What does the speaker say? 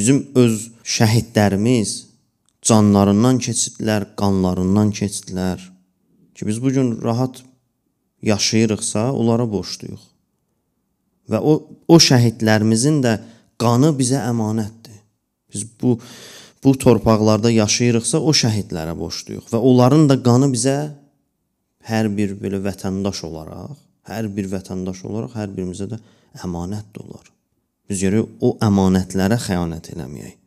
Bizim öz şəhidlərimiz canlarından keçidlər, qanlarından keçidlər ki, biz bu gün rahat yaşayırıqsa, onlara borcluyuq. Və o o şəhidlərimizin də qanı bizə əmanətdir. Biz bu bu torpaqlarda yaşayırıqsa, o şəhidlərə borcluyuq və onların da qanı bizə hər bir belə vətəndaş olaraq, hər bir vətəndaş olaraq hər birimizə də əmanətdir olar biz görürük o əmanətlərə xəyanət eləməyək.